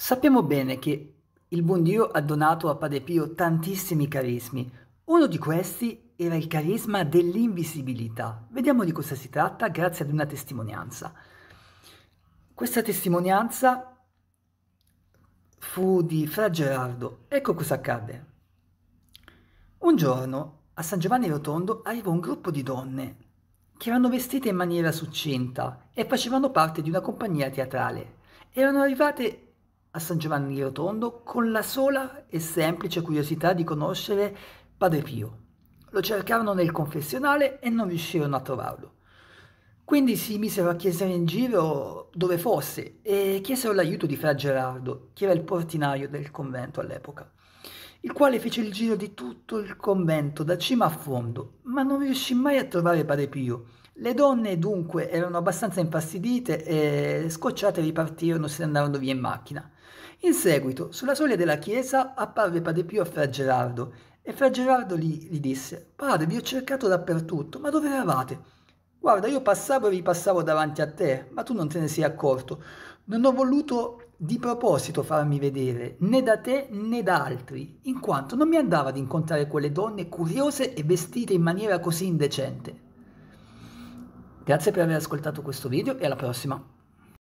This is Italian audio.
Sappiamo bene che il buon Dio ha donato a Padre Pio tantissimi carismi. Uno di questi era il carisma dell'invisibilità. Vediamo di cosa si tratta grazie ad una testimonianza. Questa testimonianza fu di Fra Gerardo. Ecco cosa accadde. Un giorno a San Giovanni Rotondo arrivò un gruppo di donne che erano vestite in maniera succinta e facevano parte di una compagnia teatrale. Erano arrivate a San Giovanni Rotondo con la sola e semplice curiosità di conoscere Padre Pio. Lo cercarono nel confessionale e non riuscirono a trovarlo. Quindi si misero a chiedere in giro dove fosse e chiesero l'aiuto di Fra Gerardo, che era il portinaio del convento all'epoca, il quale fece il giro di tutto il convento da cima a fondo ma non riuscì mai a trovare padre Pio. Le donne dunque erano abbastanza infastidite e scocciate ripartirono se ne andarono via in macchina. In seguito, sulla soglia della chiesa apparve Padre Pio a Fra Gerardo e Fra Gerardo gli, gli disse «Padre, vi ho cercato dappertutto, ma dove eravate?» «Guarda, io passavo e ripassavo davanti a te, ma tu non te ne sei accorto. Non ho voluto di proposito farmi vedere né da te né da altri, in quanto non mi andava ad incontrare quelle donne curiose e vestite in maniera così indecente. Grazie per aver ascoltato questo video e alla prossima.